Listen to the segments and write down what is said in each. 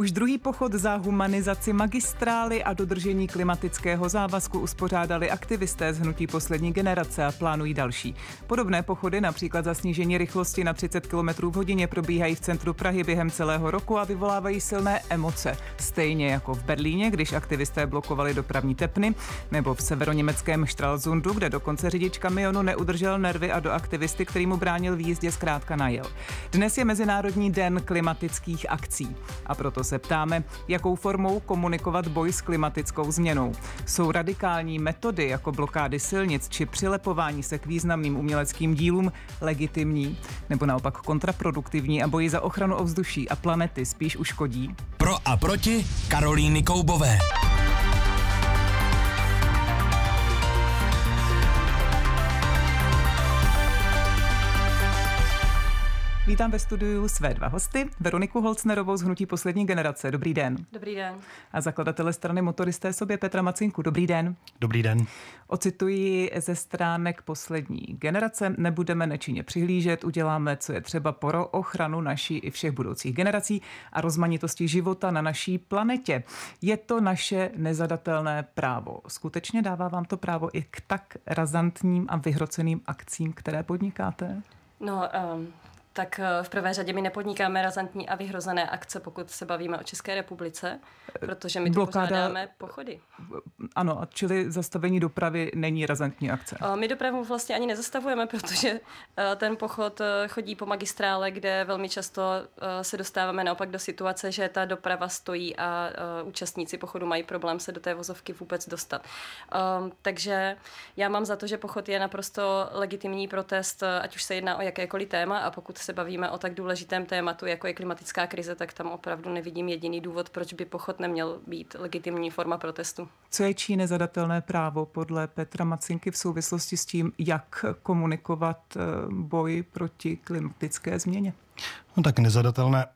Už druhý pochod za humanizaci magistrály a dodržení klimatického závazku uspořádali aktivisté z hnutí poslední generace a plánují další. Podobné pochody, například za snížení rychlosti na 30 km v hodině, probíhají v centru Prahy během celého roku a vyvolávají silné emoce. Stejně jako v Berlíně, když aktivisté blokovali dopravní tepny, nebo v severoněmeckém Štralzundu, kde dokonce řidič kamionu neudržel nervy a do aktivisty, který mu bránil v jízdě, zkrátka najel. Dnes je Mezinárodní den klimatických akcí a proto se ptáme, jakou formou komunikovat boj s klimatickou změnou. Jsou radikální metody jako blokády silnic či přilepování se k významným uměleckým dílům legitimní nebo naopak kontraproduktivní a boji za ochranu ovzduší a planety spíš uškodí? Pro a proti Karolíny Koubové. Vítám ve studiu své dva hosty, Veroniku Holcnerovou z Hnutí poslední generace. Dobrý den. Dobrý den. A zakladatele strany Motoristé sobě Petra Macinku. Dobrý den. Dobrý den. Ocituji ze stránek poslední generace. Nebudeme nečinně přihlížet, uděláme, co je třeba pro ochranu naší i všech budoucích generací a rozmanitosti života na naší planetě. Je to naše nezadatelné právo. Skutečně dává vám to právo i k tak razantním a vyhroceným akcím, které podnikáte? No, um, tak eh, v prvé řadě my nepodnikáme razantní a vyhrozené akce, pokud se bavíme o České republice, eh, protože my tu Blokáda, pořádáme pochody. Eh, ano, čili zastavení dopravy není razantní akce. My dopravu vlastně ani nezastavujeme, protože ten pochod chodí po magistrále, kde velmi často se dostáváme naopak do situace, že ta doprava stojí a účastníci pochodu mají problém se do té vozovky vůbec dostat. Ehm, takže já mám za to, že pochod je naprosto legitimní protest, ať už se jedná o jakékoliv téma a pokud se bavíme o tak důležitém tématu, jako je klimatická krize, tak tam opravdu nevidím jediný důvod, proč by pochod neměl být legitimní forma protestu. Co je čí nezadatelné právo podle Petra Macinky v souvislosti s tím, jak komunikovat eh, boj proti klimatické změně? No tak nezadatelné,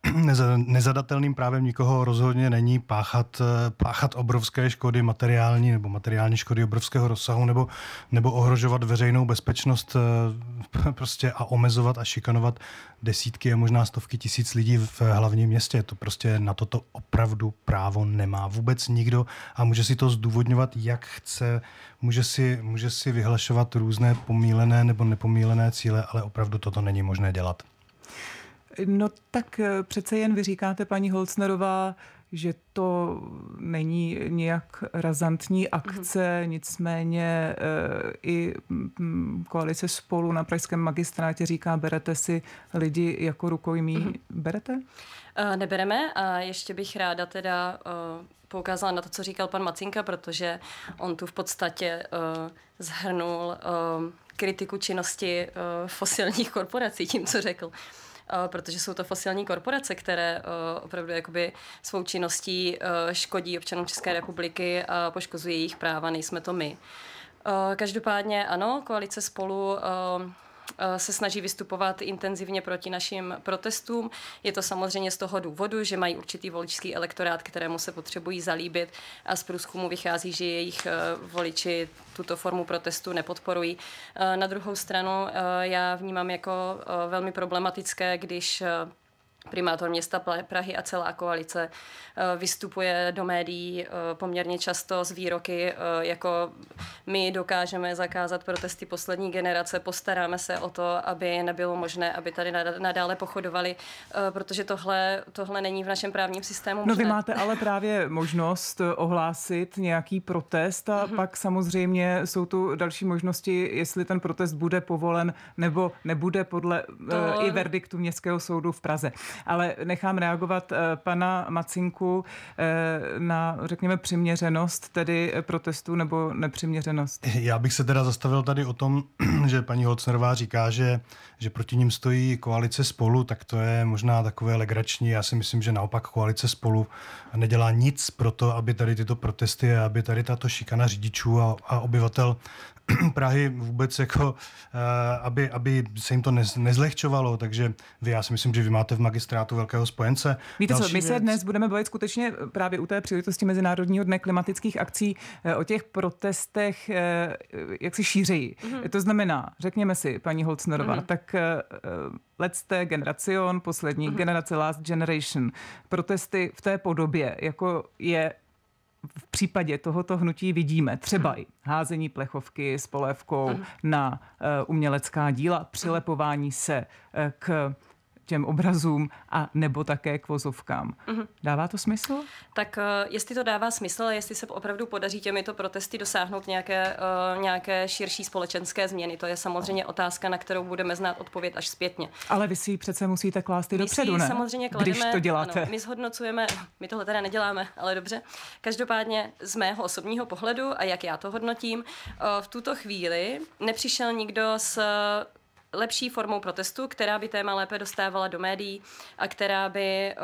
nezadatelným právem nikoho rozhodně není páchat, eh, páchat obrovské škody materiální nebo materiální škody obrovského rozsahu nebo, nebo ohrožovat veřejnou bezpečnost eh, prostě a omezovat a šikanovat desítky a možná stovky tisíc lidí v eh, hlavním městě. To prostě na toto opravdu právo nemá vůbec nikdo a může si to zdůvodňovat, jak chce, může si, může si vyhlašovat různé pomílené nebo nepomílené cíle, ale opravdu toto není možné dělat. No tak eh, přece jen vy říkáte, paní Holcnerová, že to není nějak razantní akce, mhm. eh, mm. nicméně i koalice spolu na pražském magistrátě říká, berete si lidi jako rukojmí. Mm. Berete? Eh, nebereme a ještě bych ráda teda poukázala na to, co říkal pan Macinka, protože on tu v podstatě zhrnul kritiku činnosti fosilních korporací tím, co řekl. Eh, protože jsou to fosilní korporace, které eh, opravdu jakoby svou činností eh, škodí občanům České republiky a poškozují jejich práva, nejsme to my. Každopádně ano, koalice spolu Eh, se snaží vystupovat intenzivně proti našim protestům. Je to samozřejmě z toho důvodu, že mají určitý voličský elektorát, kterému se potřebují zalíbit a z průzkumu vychází, že jejich eh, voliči tuto formu protestu nepodporují. Eh, na druhou stranu já vnímám jako velmi problematické, když primátor města Prahy a celá koalice eh, vystupuje do médií eh, poměrně často s výroky, eh, jako my dokážeme zakázat protesty poslední generace, postaráme se o to, aby nebylo možné, aby tady nadále pochodovali, protože tohle, tohle není v našem právním systému možné. No vy máte ale právě možnost ohlásit nějaký protest a mm-hmm. pak samozřejmě jsou tu další možnosti, jestli ten protest bude povolen nebo nebude podle to... i verdiktu Městského soudu v Praze ale nechám reagovat eh, pana Macinku eh, na, řekněme, přiměřenost tedy eh, protestů nebo nepřiměřenost. Já bych se teda zastavil tady o tom, že paní Holcnerová říká, že, že proti ním stojí koalice spolu, tak to je možná takové legrační. Já si myslím, že naopak koalice spolu nedělá nic pro to, aby tady tyto protesty a aby tady tato šikana řidičů a, a obyvatel Prahy vůbec jako, eh, aby, aby se jim to nez, nezlehčovalo, takže vy, já si myslím, že vy máte v magistrátu velkého spojence. Víte Další co, my se dnes budeme bavit skutečně eh, právě u té příležitosti Mezinárodního dne klimatických akcí eh, o těch protestech, jak si šířejí. Mm-hmm. To znamená, řekněme si, paní Holcnerová, mm-hmm. tak Let's té generacion, poslední mm-hmm. generace, last generation. Protesty v té podobě, jako je v případě tohoto hnutí vidíme třeba i házení plechovky s polévkou na eh, umělecká díla, přilepování se eh, k těm obrazům a nebo také k vozovkám. Mm-hmm. Dává to smysl? Tak uh, jestli to dává smysl, jestli se opravdu podaří těmito protesty dosáhnout nějaké, uh, nějaké širší společenské změny, to je samozřejmě otázka, na kterou budeme znát odpověď až zpětně. Ale vy si ji přece musíte klást i dopředu, ne? samozřejmě klademe, když to děláte. Ano, my zhodnocujeme, my tohle teda neděláme, ale dobře. Každopádně z mého osobního pohledu a jak já to hodnotím, uh, v tuto chvíli nepřišel nikdo s lepší formou protestu, která by téma lépe dostávala do médií a která by eh,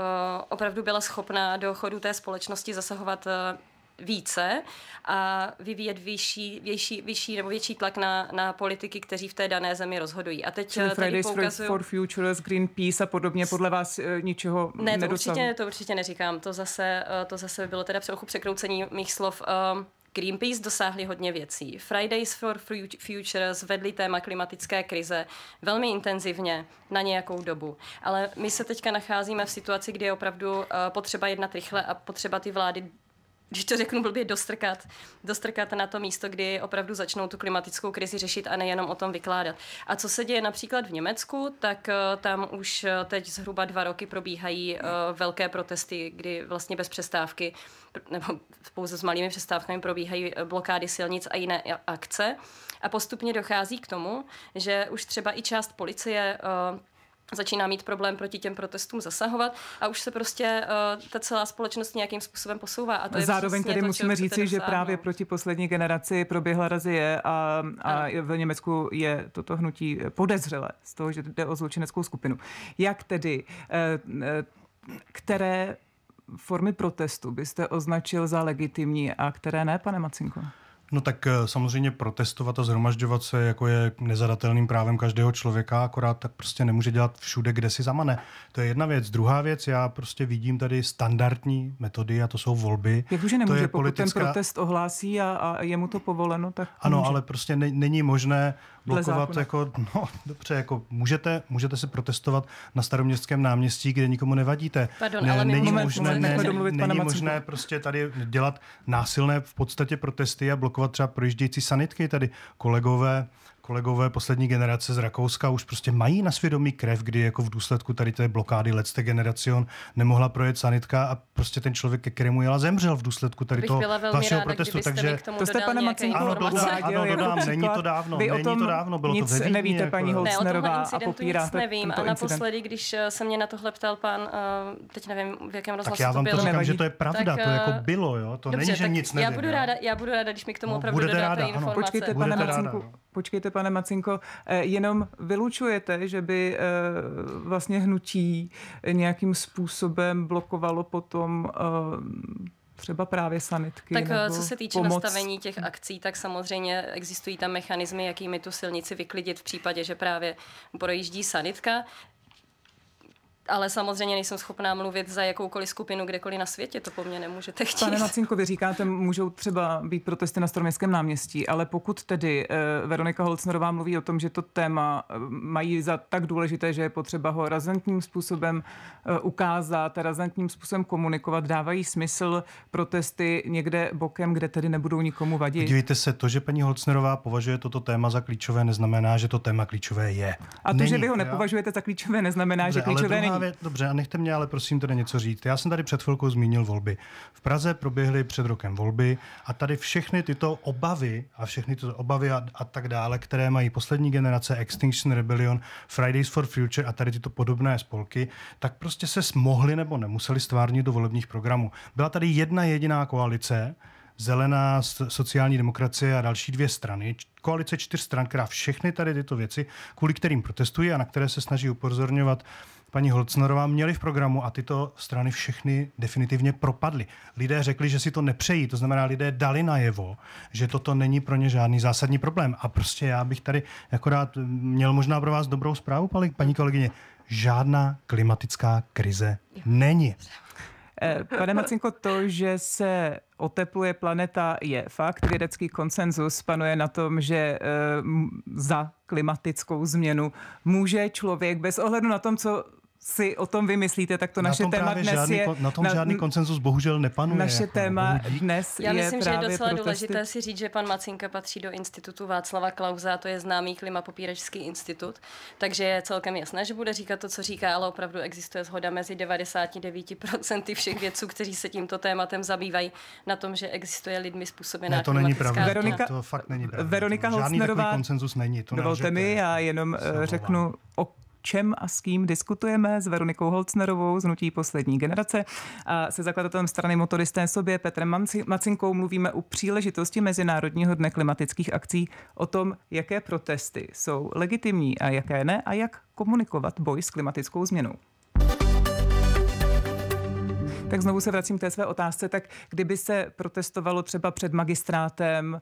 opravdu byla schopná do chodu té společnosti zasahovat eh, více a vyvíjet vyšší, vyšší, vyšší nebo větší tlak na, na politiky, kteří v té dané zemi rozhodují. A teď Čili eh, Fridays poukazuju... for Future, Greenpeace a podobně podle vás e, ničeho ne, to nedostavu. určitě, to určitě neříkám. To zase, to zase by bylo teda trochu překroucení mých slov. Ehm, Greenpeace dosáhli hodně věcí. Fridays for Future zvedli téma klimatické krize velmi intenzivně na nějakou dobu. Ale my se teďka nacházíme v situaci, kdy je opravdu eh, potřeba jednat rychle a potřeba ty vlády když to řeknu blbě, dostrkat, dostrkat na to místo, kdy opravdu začnou tu klimatickou krizi řešit a nejenom o tom vykládat. A co se děje například v Německu, tak eh, tam už eh, teď zhruba dva roky probíhají eh, velké protesty, kdy vlastně bez přestávky, nebo pouze s malými přestávkami probíhají blokády silnic a jiné akce. A postupně dochází k tomu, že už třeba i část policie začíná mít problém proti těm protestům zasahovat a už se prostě uh, ta celá společnost nějakým způsobem posouvá. A to je Zároveň tady to, musíme říci, že právě proti poslední generaci proběhla razie a, a v Německu je toto hnutí podezřelé z toho, že jde o zločineckou skupinu. Jak tedy, uh, které formy protestu byste označil za legitimní a které ne, pane Macinko? No tak eh, samozřejmě protestovat a zhromažďovat se jako je nezadatelným právem každého člověka, akorát tak prostě nemůže dělat všude, kde si zamane. To je jedna věc. Druhá věc, já prostě vidím tady standardní metody a to jsou volby. Jak už nemůže, to je politická... ten protest ohlásí a, a je mu to povoleno, tak Ano, může. ale prostě ne, není možné blokovat, jako, no dobře, jako můžete, můžete se protestovat na staroměstském náměstí, kde nikomu nevadíte. Pardon, ne, ale není moment, možné, moment, ne, domluvit není možné prostě tady dělat násilné v podstatě protesty a blokovat třeba projíždějící sanitky. Tady kolegové kolegové poslední generace z Rakouska už prostě mají na svědomí krev, kdy jako v důsledku tady té blokády letste generacion nemohla projet sanitka a prostě ten člověk, ke kterému jela, zemřel v důsledku tady toho vašeho protestu. Takže to jste, pane Macinko, ano, dodám, ano, dodám, není to dávno, není to dávno, bylo nic to v nevíte, jako... paní Holcnerová, ne, a popíráte nic nevím. A naposledy, když eh, se mě na tohle ptal pan, eh, teď nevím, v jakém rozhlasu tak já vám to, to říkám, že to je pravda, to eh, jako bylo, jo, to není, že nic nevím. Já budu ráda, já budu ráda, když mi k tomu no, opravdu dodáte informace. Počkejte, pane Macinku, no. Počkejte, pane Macinko, eh, jenom vylučujete, že by eh, vlastně hnutí nějakým způsobem blokovalo potom eh, třeba právě sanitky. Tak nebo co se týče pomoc. nastavení těch akcí, tak samozřejmě existují tam mechanismy, jakými tu silnici vyklidit v případě, že právě projíždí sanitka ale samozřejmě nejsem schopná mluvit za jakoukoliv skupinu kdekoliv na světě, to po mně nemůžete chtít. Pane Macinko, vy říkáte, můžou třeba být protesty na Stroměstském náměstí, ale pokud tedy eh, Veronika Holcnerová mluví o tom, že to téma eh, mají za tak důležité, že je potřeba ho razantním způsobem eh, ukázat, razantním způsobem komunikovat, dávají smysl protesty někde bokem, kde tedy nebudou nikomu vadit. Podívejte se, to, že paní Holcnerová považuje toto téma za klíčové, neznamená, že to téma klíčové je. A to, Není, že vy ho nepovažujete za klíčové, neznamená, že klíčové není právě, dobře, a nechte mě ale prosím tedy něco říct. Já jsem tady před chvilkou zmínil volby. V Praze proběhly před rokem volby a tady všechny tyto obavy a všechny tyto obavy a, a tak dále, které mají poslední generace Extinction Rebellion, Fridays for Future a tady tyto podobné spolky, tak prostě se smohly nebo nemuseli stvárnit do volebních programů. Byla tady jedna jediná koalice, Zelená, sociální demokracie a další dvě strany, koalice čtyř stran, která všechny tady tyto věci, kvůli kterým protestují a na které se snaží upozorňovat uh, paní Holcnerová měli v programu a tyto strany všechny definitivně propadly. Lidé řekli, že si to nepřejí, to znamená, lidé dali najevo, že toto není pro ně žádný zásadní problém. A prostě já bych tady akorát měl možná pro vás dobrou zprávu, paní kolegyně. Žádná klimatická krize není. Eh, pane Macinko, to, že se otepluje planeta, je fakt. Vědecký konsenzus panuje na tom, že eh, za klimatickou změnu může člověk bez ohledu na tom, co si o tom vymyslíte, tak to na naše tom téma dnes žádný, je... Na tom na, žádný konsenzus bohužel nepanuje. Naše jako, téma bohu dnes Já je myslím, že je docela protesty. důležité si říct, že pan Macinka patří do institutu Václava Klauza, a to je známý klimapopíračský institut, takže je celkem jasné, že bude říkat to, co říká, ale opravdu existuje zhoda mezi 99% všech vědců, kteří se tímto tématem zabývají, na tom, že existuje lidmi způsobená ne, to není pravda. Veronika, to, to fakt není pravda. Veronika Žádný Holcnerová, konsenzus není. To dovolte mi, já jenom eh, řeknu, o čem a s kým diskutujeme s Veronikou Holcnerovou z Nutí poslední generace a se zakladatelem strany Motoristé sobě Petrem Macinkou mluvíme u příležitosti Mezinárodního dne klimatických akcí o tom, jaké protesty jsou legitimní a jaké ne a jak komunikovat boj s klimatickou změnou. Tak znovu se vracím k té své otázce. Tak kdyby se protestovalo třeba před magistrátem,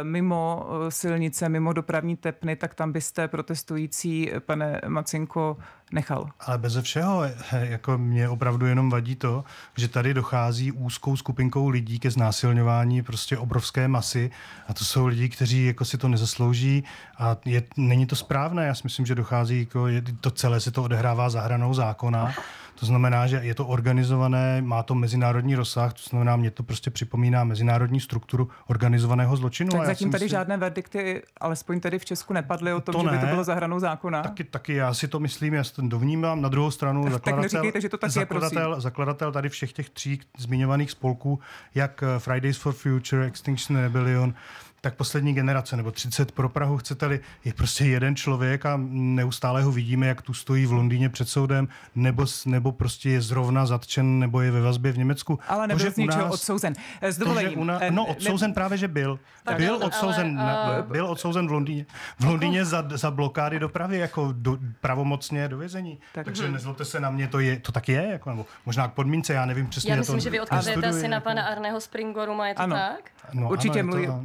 eh, mimo eh, silnice, mimo dopravní tepny, tak tam byste protestující, eh, pane Macinko, nechal. Ale beze všeho, jako mě opravdu jenom vadí to, že tady dochází úzkou skupinkou lidí ke znásilňování prostě obrovské masy a to jsou lidi, kteří jako si to nezaslouží a je, není to správné. Já si myslím, že dochází, jako, je, to celé se to odehrává za hranou zákona to znamená, že je to organizované, má to mezinárodní rozsah, to znamená, mě to prostě připomíná mezinárodní strukturu organizovaného zločinu. Tak a zatím tady myslím, žádné verdikty, alespoň tady v Česku nepadly o tom, to že ne, by to bylo za hranou zákona. Taky, taky já si to myslím, já si to dovnímám. Na druhou stranu tak, zakladatel, tak neříkejte, že to tak zakladatel, je, zakladatel tady všech těch tří zmiňovaných spolků, jak eh, Fridays for Future, Extinction Rebellion, tak poslední generace, nebo 30 pro Prahu, chcete-li, je prostě jeden člověk a neustále ho vidíme, jak tu stojí v Londýně před soudem, nebo, nebo prostě je zrovna zatčen, nebo je ve vazbě v Německu. Ale nebyl to, z ničeho nás, odsouzen. S dovolením. nás, eh, no, eh, odsouzen ne... právě, že byl. Tak, byl, ale, odsouzen, ale, uh... Eh, byl odsouzen v Londýně. V Londýně za, za blokády dopravy, jako do, pravomocně do vězení. Tak. Takže mhm. nezlobte se na mě, to, je, to tak je, jako, nebo možná k podmínce, já nevím přesně. Já myslím, to, že vy odkazujete asi na jako- pana Springoru, má je to ano. tak? No, Určitě ano, mluví, to, uh,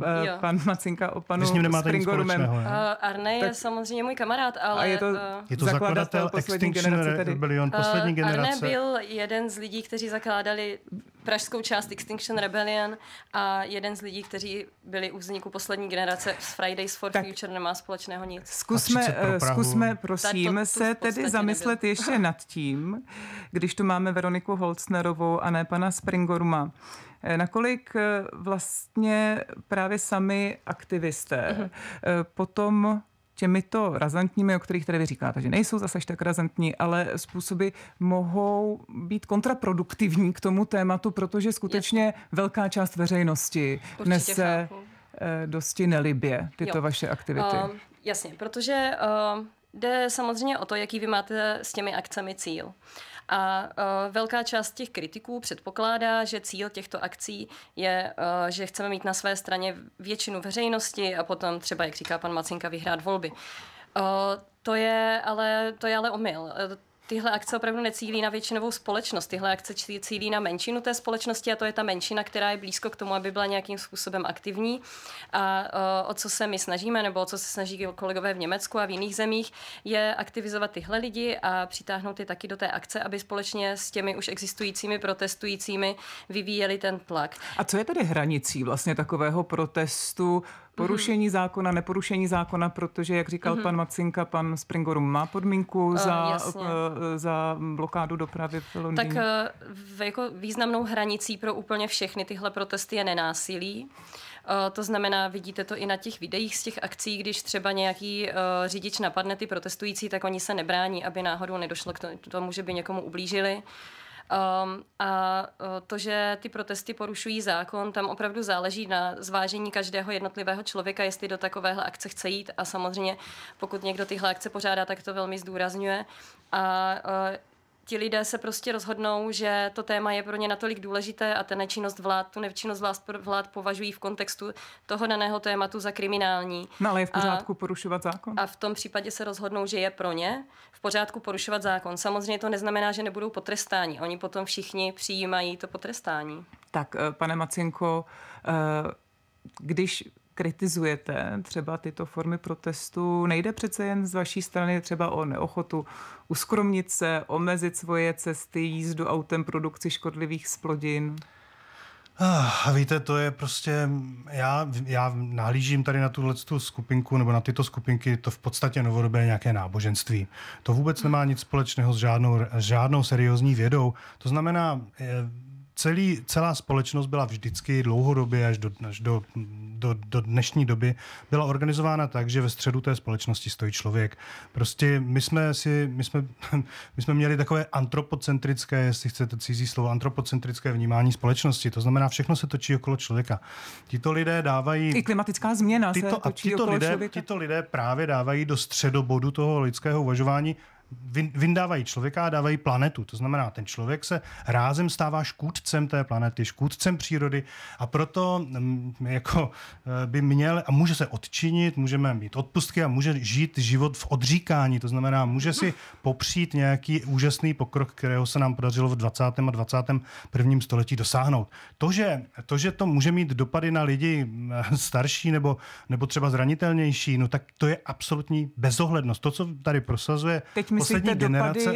pan Macinka o panu s Springorumem. uh, eh, Arne je tak, samozřejmě můj kamarád, ale... A je to, uh, je to zakladatel, poslední generace tedy. Rebellion, eh, poslední uh, generace. Arne byl jeden z lidí, kteří zakládali pražskou část Extinction Rebellion a jeden z lidí, kteří byli u vzniku poslední generace z Fridays for tak, Future, nemá společného nic. Zkusme, pro zkusme prosím, tak to, to se tedy zamyslet nebyl. ještě nad tím, když tu máme Veroniku Holcnerovou a ne pana Springoruma Eh, nakolik eh, vlastně právě sami aktivisté uh-huh. potom těmito razantními, o kterých tady vy říkáte, že nejsou zase tak razantní, ale způsoby mohou být kontraproduktivní k tomu tématu, protože skutečně Jasne. velká část veřejnosti Určitě nese chápu. dosti nelibě tyto jo. vaše aktivity. Uh, jasně, protože uh, jde samozřejmě o to, jaký vy máte s těmi akcemi cíl. A e, velká část těch kritiků předpokládá, že cíl těchto akcí je, e, že chceme mít na své straně většinu veřejnosti a potom třeba, jak říká pan Macinka, vyhrát volby. E, to je ale, to je ale omyl tyhle akce opravdu necílí na většinovou společnost. Tyhle akce cílí na menšinu té společnosti a to je ta menšina, která je blízko k tomu, aby byla nějakým způsobem aktivní. A o co se my snažíme, nebo o co se snaží kolegové v Německu a v jiných zemích, je aktivizovat tyhle lidi a přitáhnout je taky do té akce, aby společně s těmi už existujícími protestujícími vyvíjeli ten tlak. A co je tedy hranicí vlastně takového protestu? Porušení mm-hmm. zákona, neporušení zákona, protože, jak říkal mm-hmm. pan Macinka, pan Springorum má podmínku uh, za, uh, za blokádu dopravy v Londýně. Tak uh, jako významnou hranicí pro úplně všechny tyhle protesty je nenásilí. to znamená, vidíte to i na těch videích z těch akcí, když třeba nějaký uh, řidič napadne ty protestující, tak oni se nebrání, aby náhodou nedošlo k tomu, že by někomu ublížili. Uh, Um, a uh, to, že ty protesty porušují zákon, tam opravdu záleží na zvážení každého jednotlivého člověka, jestli do takovéhle akce chce jít. A samozřejmě, pokud někdo tyhle akce pořádá, tak to velmi zdůrazňuje. A uh, ti lidé se prostě rozhodnou, že to téma je pro ně natolik důležité a ta nečinnost vlád, tu nečinnost vlád, vlád považují v kontextu toho daného tématu za kriminální. No ale je v pořádku a, porušovat zákon. A v tom případě se rozhodnou, že je pro ně v pořádku porušovat zákon. Samozřejmě to neznamená, že nebudou potrestáni. Oni potom všichni přijímají to potrestání. Tak, eh, pane Macinko, eh, když kritizujete třeba tyto formy protestu? Nejde přece jen z vaší strany třeba o neochotu uskromnit se, omezit svoje cesty, jízdu autem, produkci škodlivých splodin? Ah, a víte, to je prostě, já, já nahlížím tady na tuhle skupinku, nebo na tyto skupinky, to v podstatě novodobé nějaké náboženství. To vůbec nemá nic společného s žádnou, s žádnou seriózní vědou. To znamená, eh, celý, celá společnost byla vždycky dlouhodobě až do, až do, do, do dnešní doby byla organizována tak, že ve středu té společnosti stojí člověk. Prostě my jsme si, my jsme, my jsme měli takové antropocentrické, jestli chcete cizí slovo, antropocentrické vnímání společnosti. To znamená, všechno se točí okolo člověka. Tito lidé dávají... I klimatická změna tyto, se točí a tito okolo lidé, člověka. Tito lidé právě dávají do středobodu toho lidského uvažování vyndávají člověka a dávají planetu. To znamená, ten člověk se rázem stává škůdcem té planety, škůdcem přírody a proto mm, jako eh, by měl a může se odčinit, můžeme mít odpustky a může žít život v odříkání. To znamená, může si popřít nějaký úžasný pokrok, kterého se nám podařilo v 20. a 21. století dosáhnout. To, že to, že to může mít dopady na lidi mm, starší nebo, nebo třeba zranitelnější, no tak to je absolutní bezohlednost. To, co tady prosazuje Teď poslední dopady, generace,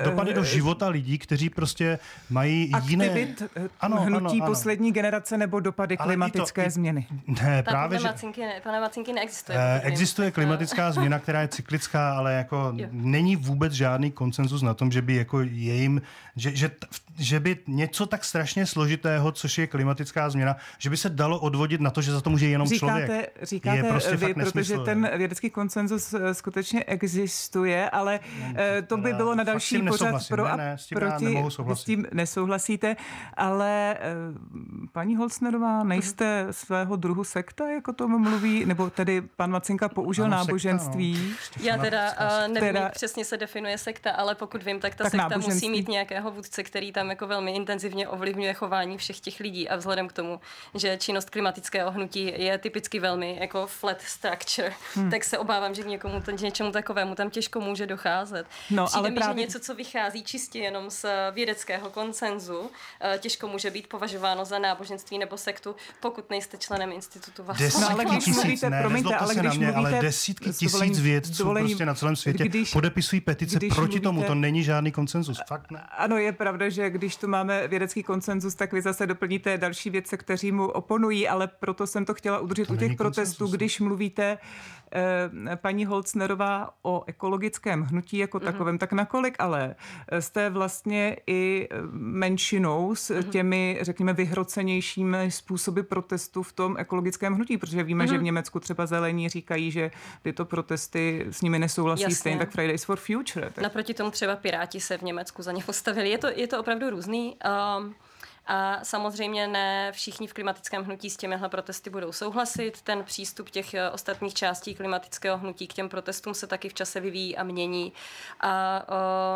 uh, dopady do eh, života lidí, kteří prostě mají aktivit, jiné... Eh, aktivit Ano, hnutí ano, ano. poslední generace nebo dopady Ale klimatické to, změny. Ne, Ta právě, že... Macinky ne, pane Macinky neexistuje. Uh, existuje klimatická změna, která je cyklická, ale jako jo. není vůbec žádný konsenzus na tom, že by jako jejím že, že, že by něco tak strašně složitého, což je klimatická změna, že by se dalo odvodit na to, že za to může jenom říkáte, člověk. Říkáte je prostě vy, protože ten vědecký konsenzus eh, skutečně existuje, ale ne, eh, to by bylo na další pořad pro a ne, ne, s tím proti. S tím nesouhlasíte, ale eh, paní Holcnerová, nejste svého druhu sekta, jako tomu mluví, nebo tedy pan Macinka použil ano, náboženství? Sekta, no. Já teda uh, nevím, teda... přesně se definuje sekta, ale pokud vím, tak ta tak sekta náboženství. musí mít nějakého vůdce, který tam jako velmi intenzivně ovlivňuje chování všech těch lidí a vzhledem k tomu, že činnost klimatického hnutí je typicky velmi jako flat structure, hmm. tak se obávám, že k někomu, k něčemu takovému tam těžko může docházet. No, Přijde ale mi, právě... že něco, co vychází čistě jenom z eh, vědeckého koncenzu, eh, těžko může být považováno za náboženství nebo sektu, pokud nejste členem institutu vás. No, ale když mluvíte, ne, promiňte, ale když mě, mluvíte, ale desítky tisíc vědců prostě na celém světě když, podepisují petice proti mluvíte, tomu, to není žádný konsenzus. Fakt ne. Ano, je pravda, že když tu máme vědecký konsenzus, tak vy zase doplníte další vědce, kteří mu oponují, ale proto jsem to chtěla udržet to u těch protestů, konsensus. když no. mluvíte eh, paní Holcnerová o ekologickém hnutí jako mm-hmm. takovém, tak nakolik ale eh, jste vlastně i eh, menšinou s mm-hmm. těmi, řekněme, vyhrocenějšími způsoby protestu v tom ekologickém hnutí, protože víme, mm-hmm. že v mhm. Německu třeba zelení říkají, že tyto protesty s nimi nesouhlasí, Jasně. stejně tak Fridays for Future. Tak... Naproti tomu třeba Piráti se v Německu za ně postavili hovořili. Je to, je to opravdu různý. Um, a samozřejmě ne všichni v klimatickém hnutí s těmihle protesty budou souhlasit. Ten přístup těch eh, ostatních částí klimatického hnutí k těm protestům se taky v čase vyvíjí a mění. A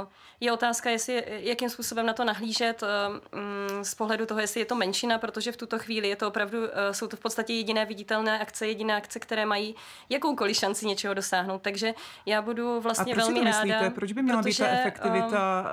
eh, je otázka, jestli, jakým způsobem na to nahlížet eh, mm, z pohledu toho, jestli je to menšina, protože v tuto chvíli je to opravdu, jsou to v podstatě jediné viditelné akce, jediné akce, které mají jakoukoliv šanci něčeho dosáhnout. Takže já budu vlastně a proč velmi to myslíte? ráda. Proč by měla protože, být ta efektivita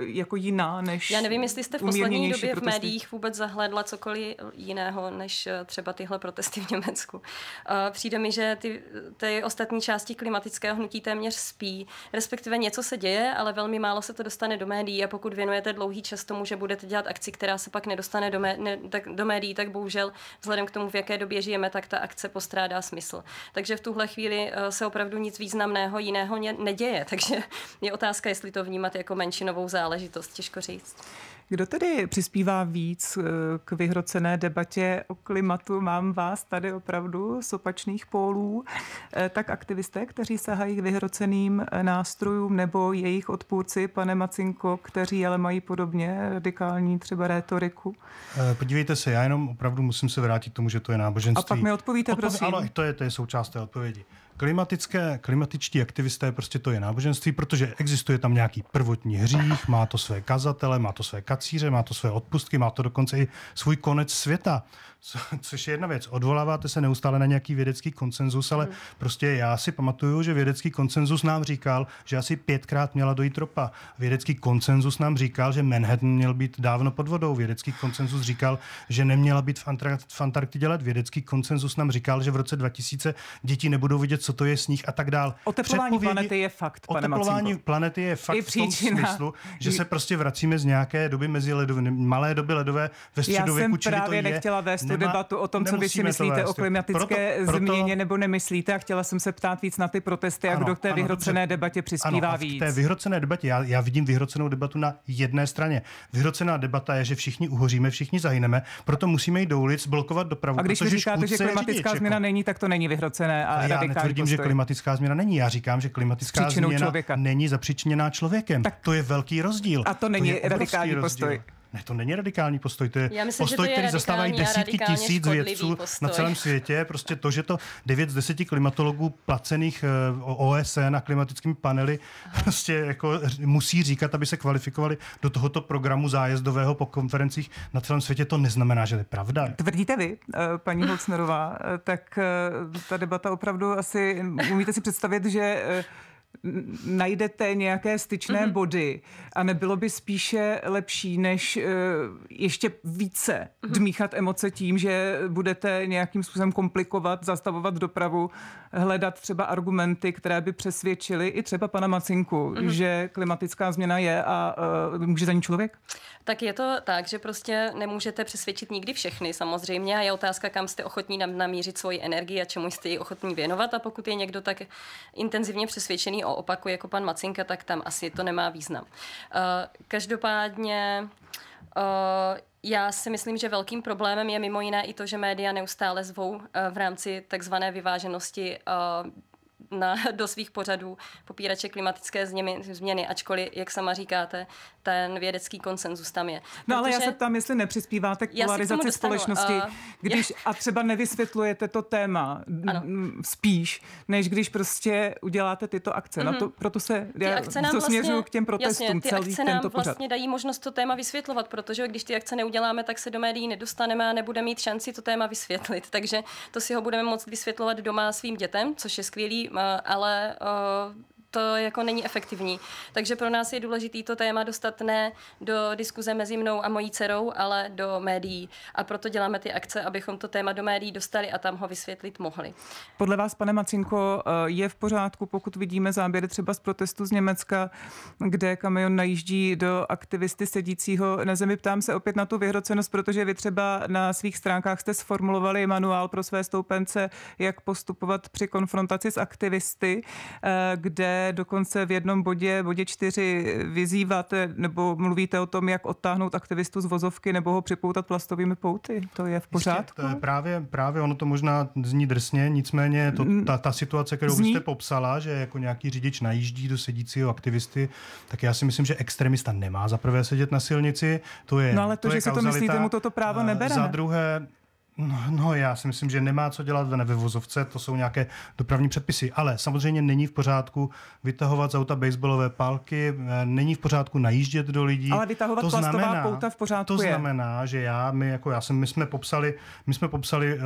um, jako jiná než? Já nevím, jestli jste v poslední době v médiích médiích vůbec zahledla cokoliv jiného, než eh, třeba tyhle protesty v Německu. Eh, přijde mi, že ty, ty ostatní části klimatického hnutí téměř spí, respektive něco se děje, ale velmi málo se to dostane do médií a pokud věnujete dlouhý čas tomu, že budete dělat akci, která se pak nedostane do, mé, ne, tak, do médií, tak bohužel vzhledem k tomu, v jaké době žijeme, tak ta akce postrádá smysl. Takže v tuhle chvíli eh, se opravdu nic významného jiného neděje, takže je otázka, jestli to vnímat jako menšinovou záležitost, těžko říct. Kdo tedy přispívá víc eh, k vyhrocené debatě o klimatu? Mám vás tady opravdu z opačných pólů. Eh, tak aktivisté, kteří sahají k vyhroceným eh, nástrojům, nebo jejich odpůrci, pane Macinko, kteří ale mají podobně radikální třeba rétoriku? Podívejte se, já jenom opravdu musím se vrátit k tomu, že to je náboženství. A pak mi odpovíte, Odpov- prosím. Ano, to je, to je součást té odpovědi. Klimatické, klimatičtí aktivisté, prostě to je náboženství, protože existuje tam nějaký prvotní hřích, má to své kazatele, má to své kacíře, má to své odpustky, má to dokonce i svůj konec světa co, což je jedna věc. Odvoláváte se neustále na nějaký vědecký konsenzus, ale hmm. prostě já si pamatuju, že vědecký konsenzus nám říkal, že asi pětkrát měla dojít tropa. Vědecký konsenzus nám říkal, že Manhattan měl být dávno pod vodou. Vědecký konsenzus říkal, že neměla být v, Antra- v Antarktidě let. Vědecký konsenzus nám říkal, že v roce 2000 děti nebudou vidět, co to je sníh a tak dál. Oteplování planety je fakt, pane Oteplování planety je fakt I příčina. v tom smyslu, že se prostě vracíme z nějaké doby mezi ledoviny, malé doby ledové ve středověku, Já jsem právě to nechtěla vést tu nemá, debatu o tom, co vy si myslíte o klimatické proto, proto, změně nebo nemyslíte a chtěla jsem se ptát víc na ty protesty, jak kdo k té ano, vyhrocené dobře, debatě přispívá ano, víc. V té vyhrocené debatě, já, já vidím vyhrocenou debatu na jedné straně. Vyhrocená debata je, že všichni uhoříme, všichni zahyneme, proto musíme jít do ulic, blokovat dopravu. A když vy říkáte, že klimatická řidiče, jako. změna není, tak to není vyhrocené. A, a já netvrdím, že klimatická změna není. Já říkám, že klimatická změna není zapříčiněná člověkem. Tak to je velký rozdíl. A to není radikální postoj. Ne, to není radikální postoj, to je myslím, postoj, to je který zastávají desítky tisíc vědců postoj. na celém světě. Prostě to, že to 9 z 10 klimatologů placených eh, OSN e a klimatickými panely Aha. prostě jako musí říkat, aby se kvalifikovali do tohoto programu zájezdového po konferencích na celém světě, to neznamená, že to je pravda. Tvrdíte vy, eh, paní Holcnerová, eh, tak ta debata opravdu asi, umíte si představit, že najdete nějaké styčné mm-hmm. body a nebylo by spíše lepší, než eh, ještě více mhm. dmíchat emoce tím, že budete nějakým způsobem komplikovat, zastavovat dopravu, hledat třeba argumenty, které by přesvědčily i třeba pana Macinku, mm-hmm. že klimatická změna je a uh, může za ní člověk? Tak je to tak, že prostě nemůžete přesvědčit nikdy všechny samozřejmě a je otázka, kam jste ochotní namířit svoji energii a čemu jste ji ochotní věnovat a pokud je někdo tak intenzivně přesvědčený o opaku jako pan Macinka, tak tam asi to nemá význam. Eh, každopádně eh, já si myslím, že velkým problémem je mimo jiné i to, že média neustále zvou eh, v rámci takzvané vyváženosti na, do svých pořadů popírače klimatické změny, změny, ačkoliv, jak sama říkáte, ten vědecký konsenzus tam je. No ale já se ptám, jestli nepřispíváte k polarizaci společnosti, uh, když já... a třeba nevysvětlujete to téma ano. spíš, než když prostě uděláte tyto akce. Mm-hmm. No, na to, proto se ty já akce nám to vlastně, směřuju k těm protestům. Jasně, ty celý akce nám vlastně pořad. dají možnost to téma vysvětlovat, protože když ty akce neuděláme, tak se do médií nedostaneme a nebude mít šanci to téma vysvětlit. Takže to si ho budeme moct vysvětlovat doma svým dětem, což je skvělý Eh, ale eh, to jako není efektivní. Takže pro nás je důležité to téma dostat ne do diskuze mezi mnou a mojí dcerou, ale do médií. A proto děláme ty akce, abychom to téma do médií dostali a tam ho vysvětlit mohli. Podle vás, pane Macinko, eh, je v pořádku, pokud vidíme záběry třeba z protestu z Německa, kde kamion najíždí do aktivisty sedícího na zemi? Ptám se opět na tu vyhrocenost, protože vy třeba na svých stránkách jste sformulovali manuál pro své stoupence, jak postupovat při konfrontaci s aktivisty, eh, kde dokonce v jednom bodě, bodě čtyři, vyzýváte nebo mluvíte o tom, jak odtáhnout aktivistu z vozovky nebo ho připoutat plastovými pouty. To je v pořádku? Jistě, to je právě, právě ono to možná zní drsně, nicméně to, mm. ta, ta situace, kterou zní? byste popsala, že jako nějaký řidič najíždí do sedícího aktivisty, tak já si myslím, že extremista nemá za prvé sedět na silnici. To je, no ale to, to že si kauzalita. to myslíte, mu toto právo eh, nebere. Za druhé, No, no, já si myslím, že nemá co dělat ve vozovce, to jsou nějaké dopravní předpisy. Ale samozřejmě není v pořádku vytahovat z auta baseballové palky, eh, není v pořádku najíždět do lidí. Ale vytahovat to plastová znamená, pouta v pořádku To je. znamená, že já, my, jako já jsem, my jsme popsali, my jsme popsali uh,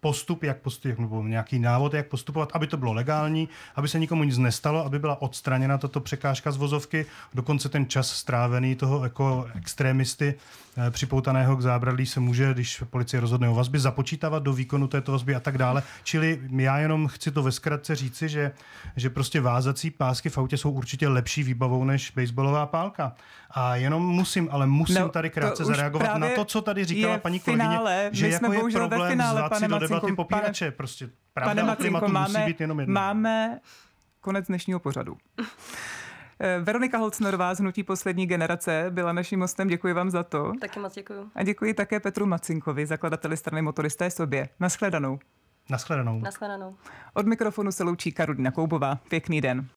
postup, jak postup, nebo nějaký návod, jak postupovat, aby to bylo legální, aby se nikomu nic nestalo, aby byla odstraněna tato překážka z vozovky, dokonce ten čas strávený toho jako extrémisty uh, připoutaného k zábradlí se může, když policie rozhodne o vás vazby, započítávat do výkonu této vazby a tak dále. Čili já jenom chci to ve zkratce říci, že, že prostě vázací pásky v autě jsou určitě lepší výbavou než baseballová pálka. A jenom musím, ale musím no, tady krátce zareagovat na to, co tady říkala paní kolegyně, finále, že jako je problém finále, zvát si do debaty popírače. Prostě pravda pane Macinko, máme, musí být jenom jedno. Máme konec dnešního pořadu. Eh, Veronika Holcnorová z Hnutí poslední generace byla naším mostem. Děkuji vám za to. Taky moc děkuji. A děkuji také Petru Macinkovi, zakladateli strany Motoristé sobě. Naschledanou. Naschledanou. Naschledanou. Od mikrofonu se loučí Karolina Koubová. Pěkný den.